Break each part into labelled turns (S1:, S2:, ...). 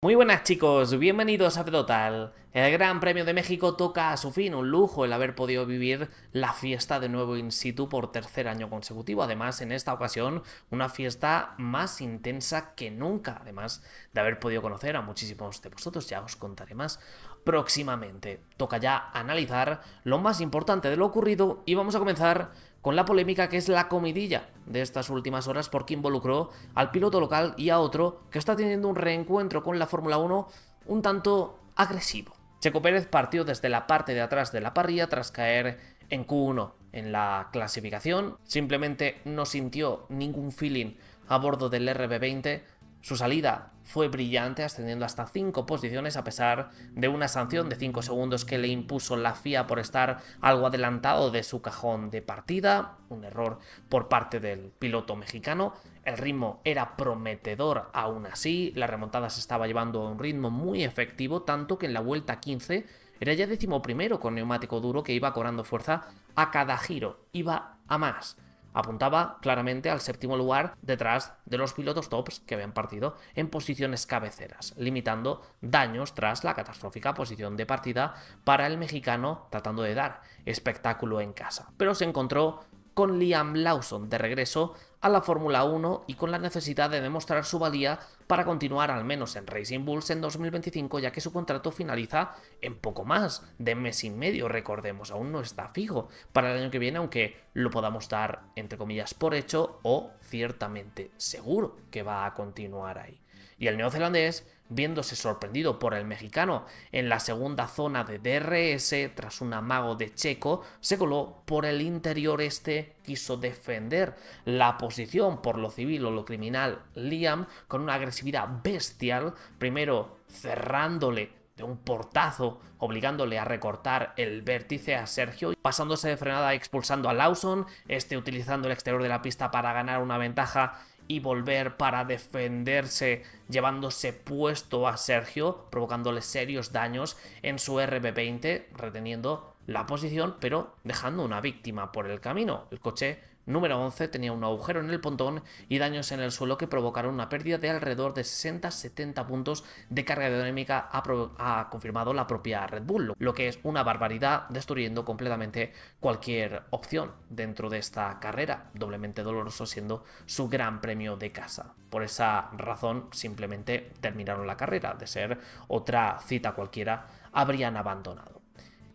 S1: Muy buenas chicos, bienvenidos a Total. El Gran Premio de México toca a su fin, un lujo el haber podido vivir la fiesta de nuevo in situ por tercer año consecutivo. Además, en esta ocasión, una fiesta más intensa que nunca, además de haber podido conocer a muchísimos de vosotros, ya os contaré más próximamente. Toca ya analizar lo más importante de lo ocurrido y vamos a comenzar con la polémica que es la comidilla de estas últimas horas porque involucró al piloto local y a otro que está teniendo un reencuentro con la Fórmula 1 un tanto agresivo. Checo Pérez partió desde la parte de atrás de la parrilla tras caer en Q1 en la clasificación, simplemente no sintió ningún feeling a bordo del RB20, su salida fue brillante ascendiendo hasta 5 posiciones a pesar de una sanción de 5 segundos que le impuso la FIA por estar algo adelantado de su cajón de partida, un error por parte del piloto mexicano. El ritmo era prometedor aún así, la remontada se estaba llevando a un ritmo muy efectivo, tanto que en la vuelta 15 era ya décimo primero con neumático duro que iba cobrando fuerza a cada giro, iba a más apuntaba claramente al séptimo lugar detrás de los pilotos tops que habían partido en posiciones cabeceras, limitando daños tras la catastrófica posición de partida para el mexicano tratando de dar espectáculo en casa. Pero se encontró con Liam Lawson de regreso a la Fórmula 1 y con la necesidad de demostrar su valía para continuar al menos en Racing Bulls en 2025 ya que su contrato finaliza en poco más de mes y medio, recordemos, aún no está fijo para el año que viene aunque lo podamos dar entre comillas por hecho o ciertamente seguro que va a continuar ahí. Y el neozelandés viéndose sorprendido por el mexicano en la segunda zona de DRS tras un amago de Checo, se coló por el interior este, quiso defender la posición por lo civil o lo criminal Liam con una agresividad bestial, primero cerrándole de un portazo, obligándole a recortar el vértice a Sergio, pasándose de frenada expulsando a Lawson, este utilizando el exterior de la pista para ganar una ventaja y volver para defenderse llevándose puesto a Sergio, provocándole serios daños en su RB20, reteniendo la posición, pero dejando una víctima por el camino. El coche número 11 tenía un agujero en el pontón y daños en el suelo que provocaron una pérdida de alrededor de 60-70 puntos de carga dinámica, ha, confirmado la propia Red Bull, lo que es una barbaridad, destruyendo completamente cualquier opción dentro de esta carrera, doblemente doloroso siendo su gran premio de casa. Por esa razón, simplemente terminaron la carrera, de ser otra cita cualquiera, habrían abandonado.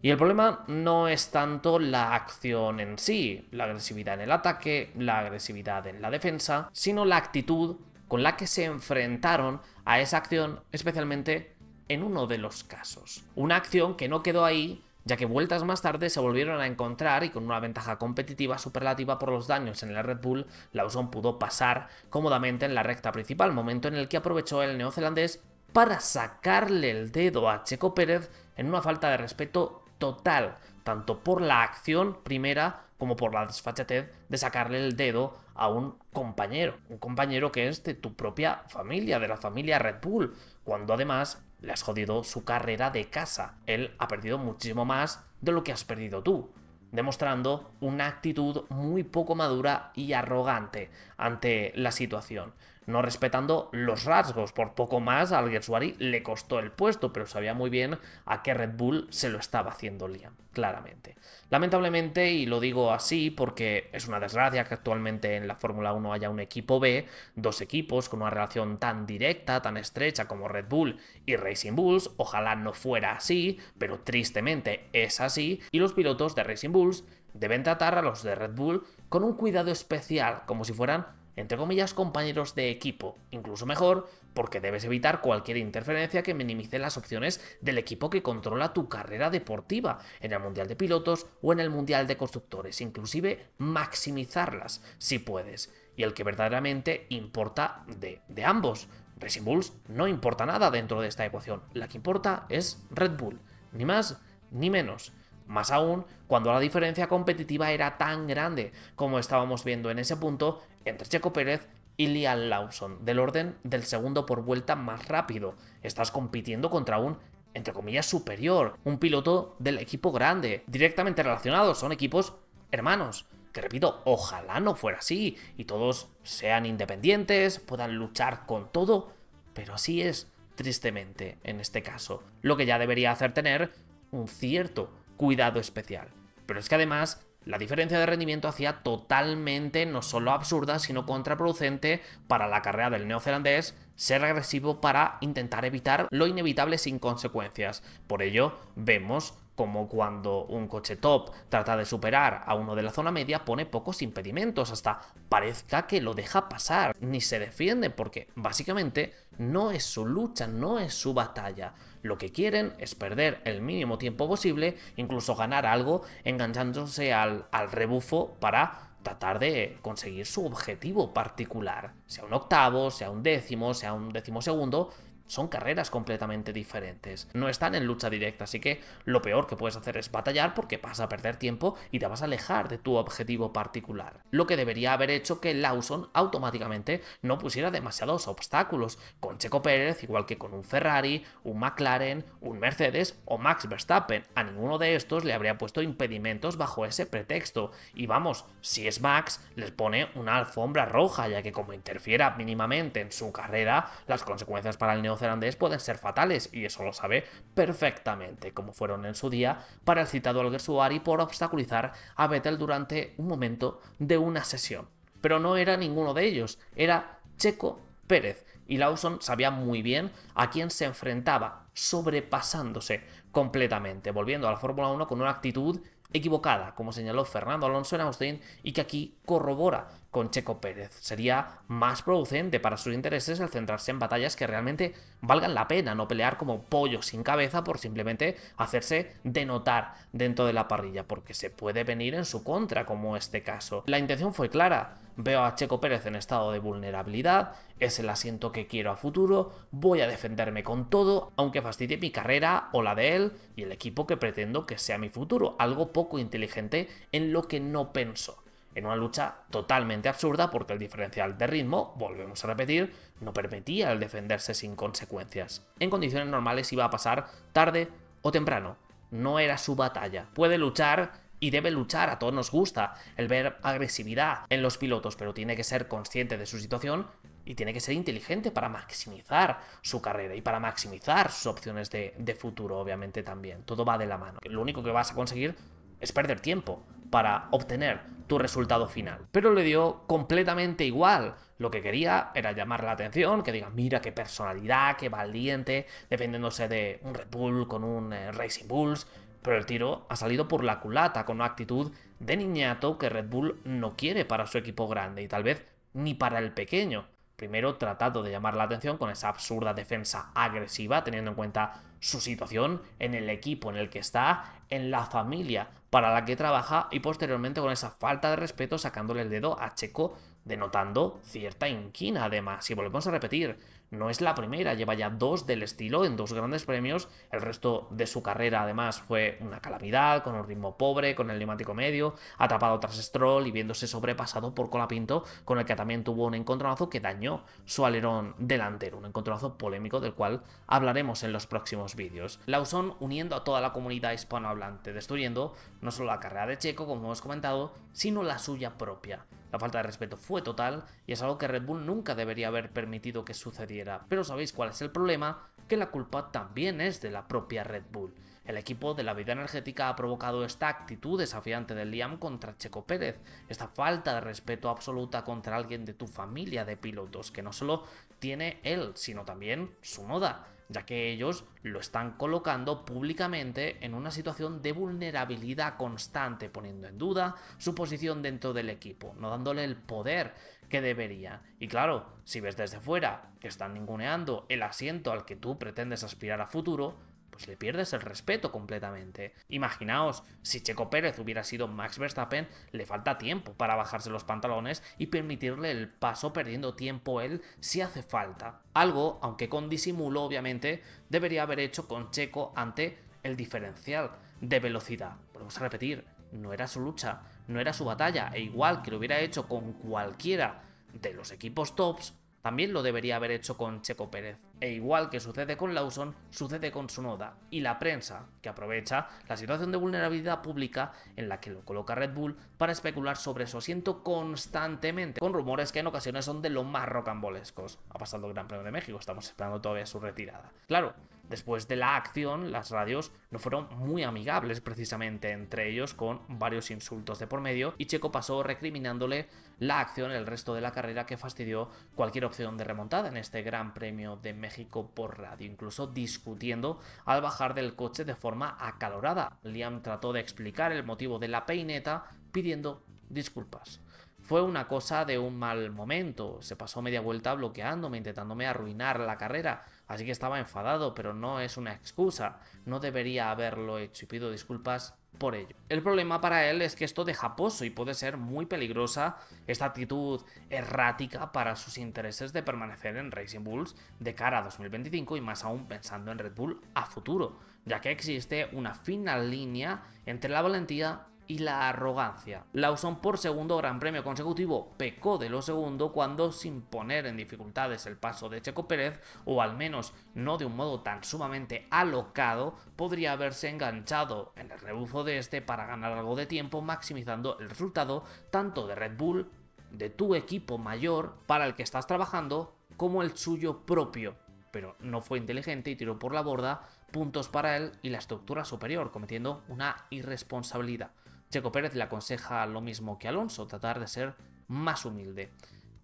S1: Y el problema no es tanto la acción en sí, la agresividad en el ataque, la agresividad en la defensa, sino la actitud con la que se enfrentaron a esa acción, especialmente en uno de los casos. Una acción que no quedó ahí, ya que vueltas más tarde se volvieron a encontrar y con una ventaja competitiva superlativa por los daños en el Red Bull, Lawson pudo pasar cómodamente en la recta principal, momento en el que aprovechó el neozelandés para sacarle el dedo a Checo Pérez en una falta de respeto total, tanto por la acción primera como por la desfachatez de sacarle el dedo a un compañero, un compañero que es de tu propia familia, de la familia Red Bull, cuando además le has jodido su carrera de casa. Él ha perdido muchísimo más de lo que has perdido tú, demostrando una actitud muy poco madura y arrogante ante la situación no respetando los rasgos. Por poco más al le costó el puesto, pero sabía muy bien a qué Red Bull se lo estaba haciendo Liam, claramente. Lamentablemente, y lo digo así porque es una desgracia que actualmente en la Fórmula 1 haya un equipo B, dos equipos con una relación tan directa, tan estrecha como Red Bull y Racing Bulls, ojalá no fuera así, pero tristemente es así, y los pilotos de Racing Bulls deben tratar a los de Red Bull con un cuidado especial, como si fueran entre comillas, compañeros de equipo. Incluso mejor, porque debes evitar cualquier interferencia que minimice las opciones del equipo que controla tu carrera deportiva, en el Mundial de Pilotos o en el Mundial de Constructores, inclusive maximizarlas si puedes. Y el que verdaderamente importa de, de ambos. Racing Bulls no importa nada dentro de esta ecuación, la que importa es Red Bull, ni más ni menos. Más aún, cuando la diferencia competitiva era tan grande como estábamos viendo en ese punto entre Checo Pérez y Liam Lawson, del orden del segundo por vuelta más rápido. Estás compitiendo contra un entre comillas superior, un piloto del equipo grande, directamente relacionados, son equipos hermanos que repito, ojalá no fuera así y todos sean independientes, puedan luchar con todo, pero así es, tristemente, en este caso, lo que ya debería hacer tener un cierto cuidado especial. Pero es que además la diferencia de rendimiento hacía totalmente no solo absurda, sino contraproducente para la carrera del neozelandés ser agresivo para intentar evitar lo inevitable sin consecuencias. Por ello, vemos como cuando un coche top trata de superar a uno de la zona media, pone pocos impedimentos, hasta parezca que lo deja pasar, ni se defiende, porque básicamente no es su lucha, no es su batalla. Lo que quieren es perder el mínimo tiempo posible, incluso ganar algo enganchándose al, al rebufo para tratar de conseguir su objetivo particular, sea un octavo, sea un décimo, sea un décimo segundo, son carreras completamente diferentes. No están en lucha directa, así que lo peor que puedes hacer es batallar porque vas a perder tiempo y te vas a alejar de tu objetivo particular. Lo que debería haber hecho que Lawson automáticamente no pusiera demasiados obstáculos, con Checo Pérez igual que con un Ferrari, un McLaren, un Mercedes o Max Verstappen. A ninguno de estos le habría puesto impedimentos bajo ese pretexto. Y vamos, si es Max, les pone una alfombra roja, ya que como interfiera mínimamente en su carrera, las consecuencias para el neo pueden ser fatales, y eso lo sabe perfectamente, como fueron en su día para el citado Alguersuari por obstaculizar a Vettel durante un momento de una sesión. Pero no era ninguno de ellos, era Checo Pérez, y Lawson sabía muy bien a quién se enfrentaba, sobrepasándose completamente, volviendo a la Fórmula 1 con una actitud equivocada, como señaló Fernando Alonso en Austin y que aquí corrobora con Checo Pérez. Sería más producente para sus intereses el centrarse en batallas que realmente valgan la pena, no pelear como pollo sin cabeza por simplemente hacerse denotar dentro de la parrilla, porque se puede venir en su contra, como este caso. La intención fue clara, veo a Checo Pérez en estado de vulnerabilidad, es el asiento que quiero a futuro, voy a defenderme con todo, aunque fastidie mi carrera o la de él y el equipo que pretendo que sea mi futuro, algo poco inteligente en lo que no pienso. En una lucha totalmente absurda porque el diferencial de ritmo, volvemos a repetir, no permitía el defenderse sin consecuencias. En condiciones normales iba a pasar tarde o temprano, no era su batalla. Puede luchar y debe luchar, a todos nos gusta el ver agresividad en los pilotos, pero tiene que ser consciente de su situación y tiene que ser inteligente para maximizar su carrera y para maximizar sus opciones de, futuro, obviamente también. Todo va de la mano. Lo único que vas a conseguir es perder tiempo para obtener tu resultado final. Pero le dio completamente igual. Lo que quería era llamar la atención, que diga mira qué personalidad, qué valiente, defendiéndose de un Red Bull con un eh, Racing Bulls, pero el tiro ha salido por la culata con una actitud de niñato que Red Bull no quiere para su equipo grande y tal vez ni para el pequeño. Primero tratando de llamar la atención con esa absurda defensa agresiva, teniendo en cuenta su situación en el equipo en el que está, en la familia para la que trabaja y posteriormente con esa falta de respeto sacándole el dedo a Checo, denotando cierta inquina además. Y volvemos a repetir, no es la primera, lleva ya dos del estilo en dos grandes premios. El resto de su carrera, además, fue una calamidad, con un ritmo pobre, con el neumático medio, atrapado tras Stroll y viéndose sobrepasado por Colapinto, con el que también tuvo un encontronazo que dañó su alerón delantero. Un encontronazo polémico del cual hablaremos en los próximos vídeos. Lawson uniendo a toda la comunidad hispanohablante, destruyendo no solo la carrera de Checo, como hemos comentado, sino la suya propia. La falta de respeto fue total y es algo que Red Bull nunca debería haber permitido que sucediera pero ¿sabéis cuál es el problema? Que la culpa también es de la propia Red Bull. El equipo de la vida energética ha provocado esta actitud desafiante de Liam contra Checo Pérez, esta falta de respeto absoluta contra alguien de tu familia de pilotos, que no solo tiene él, sino también su moda ya que ellos lo están colocando públicamente en una situación de vulnerabilidad constante, poniendo en duda su posición dentro del equipo, no dándole el poder que debería. Y claro, si ves desde fuera que están ninguneando el asiento al que tú pretendes aspirar a futuro, pues le pierdes el respeto completamente. Imaginaos, si Checo Pérez hubiera sido Max Verstappen, le falta tiempo para bajarse los pantalones y permitirle el paso perdiendo tiempo él si hace falta. Algo, aunque con disimulo obviamente, debería haber hecho con Checo ante el diferencial de velocidad. Volvemos a repetir, no era su lucha, no era su batalla, e igual que lo hubiera hecho con cualquiera de los equipos tops, también lo debería haber hecho con Checo Pérez. E igual que sucede con Lawson, sucede con Sunoda y la prensa, que aprovecha la situación de vulnerabilidad pública en la que lo coloca Red Bull para especular sobre su asiento constantemente, con rumores que en ocasiones son de lo más rocambolescos. Ha pasado el Gran Premio de México, estamos esperando todavía su retirada. Claro, después de la acción, las radios no fueron muy amigables precisamente entre ellos, con varios insultos de por medio, y Checo pasó recriminándole la acción el resto de la carrera que fastidió cualquier opción de remontada en este Gran Premio de México por radio, incluso discutiendo al bajar del coche de forma acalorada. Liam trató de explicar el motivo de la peineta pidiendo disculpas. Fue una cosa de un mal momento, se pasó media vuelta bloqueándome, intentándome arruinar la carrera, así que estaba enfadado, pero no es una excusa, no debería haberlo hecho y pido disculpas por ello. El problema para él es que esto deja pozo y puede ser muy peligrosa esta actitud errática para sus intereses de permanecer en Racing Bulls de cara a 2025 y más aún pensando en Red Bull a futuro, ya que existe una fina línea entre la valentía y la arrogancia. Lawson por segundo gran premio consecutivo pecó de lo segundo cuando sin poner en dificultades el paso de Checo Pérez, o al menos no de un modo tan sumamente alocado, podría haberse enganchado en el rebufo de este para ganar algo de tiempo maximizando el resultado tanto de Red Bull, de tu equipo mayor para el que estás trabajando, como el suyo propio. Pero no fue inteligente y tiró por la borda puntos para él y la estructura superior, cometiendo una irresponsabilidad. Checo Pérez le aconseja lo mismo que Alonso, tratar de ser más humilde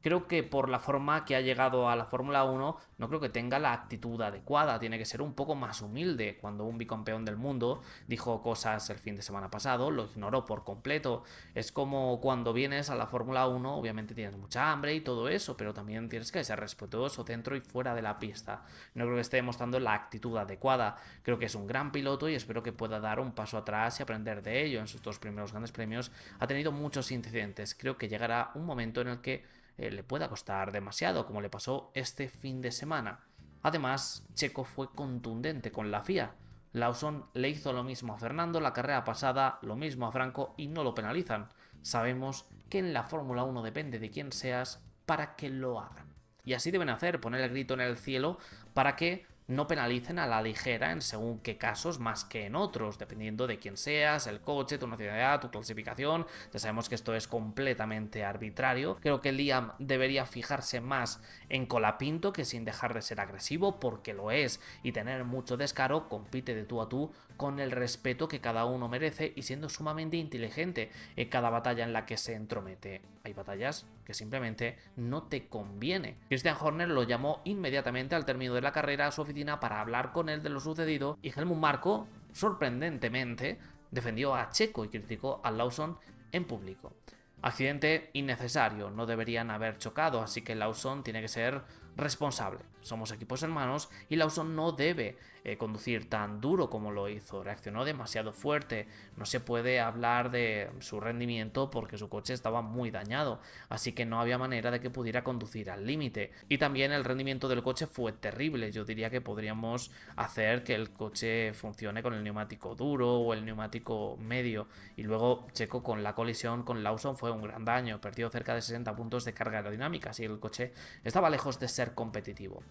S1: creo que por la forma que ha llegado a la Fórmula 1, no creo que tenga la actitud adecuada, tiene que ser un poco más humilde. Cuando un bicampeón del mundo dijo cosas el fin de semana pasado, lo ignoró por completo. Es como cuando vienes a la Fórmula 1, obviamente tienes mucha hambre y todo eso, pero también tienes que ser respetuoso dentro y fuera de la pista. No creo que esté demostrando la actitud adecuada. Creo que es un gran piloto y espero que pueda dar un paso atrás y aprender de ello. En sus dos primeros grandes premios ha tenido muchos incidentes. Creo que llegará un momento en el que eh, le pueda costar demasiado, como le pasó este fin de semana. Además, Checo fue contundente con la FIA. Lawson le hizo lo mismo a Fernando la carrera pasada, lo mismo a Franco y no lo penalizan. Sabemos que en la Fórmula 1 depende de quién seas para que lo hagan. Y así deben hacer, poner el grito en el cielo para que no penalicen a la ligera en según qué casos más que en otros, dependiendo de quién seas, el coche, tu nacionalidad, tu clasificación. Ya sabemos que esto es completamente arbitrario. Creo que Liam debería fijarse más en Colapinto que sin dejar de ser agresivo, porque lo es, y tener mucho descaro compite de tú a tú con el respeto que cada uno merece y siendo sumamente inteligente en cada batalla en la que se entromete. Hay batallas que simplemente no te conviene. Christian Horner lo llamó inmediatamente al término de la carrera a su oficina para hablar con él de lo sucedido y Helmut Marco, sorprendentemente, defendió a Checo y criticó a Lawson en público. Accidente innecesario, no deberían haber chocado, así que Lawson tiene que ser responsable. Somos equipos hermanos y Lawson no debe eh, conducir tan duro como lo hizo. Reaccionó demasiado fuerte. No se puede hablar de su rendimiento porque su coche estaba muy dañado, así que no había manera de que pudiera conducir al límite. Y también el rendimiento del coche fue terrible. Yo diría que podríamos hacer que el coche funcione con el neumático duro o el neumático medio. Y luego Checo con la colisión con Lawson fue un gran daño. Perdió cerca de 60 puntos de carga aerodinámica, así que el coche estaba lejos de ser competitivo.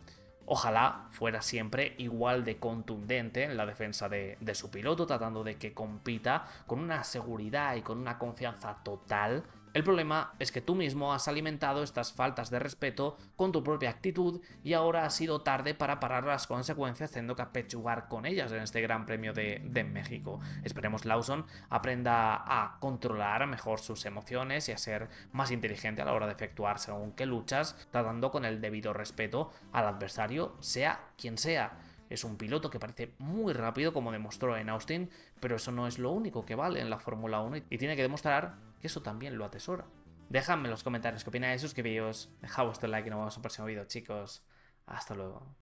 S1: Ojalá fuera siempre igual de contundente en la defensa de su piloto, tratando de que compita con una seguridad y con una confianza total el problema es que tú mismo has alimentado estas faltas de respeto con tu propia actitud y ahora ha sido tarde para parar las consecuencias teniendo que apechugar con ellas en este Gran Premio de, México. Esperemos Lawson aprenda a controlar mejor sus emociones y a ser más inteligente a la hora de efectuarse, según qué luchas, tratando con el debido respeto al adversario, sea quien sea. Es un piloto que parece muy rápido, como demostró en Austin, pero eso no es lo único que vale en la Fórmula 1 y tiene que demostrar que eso también lo atesora. Dejadme en los comentarios qué opináis, suscribíos, dejad vuestro like y nos vemos en el próximo vídeo, chicos. Hasta luego.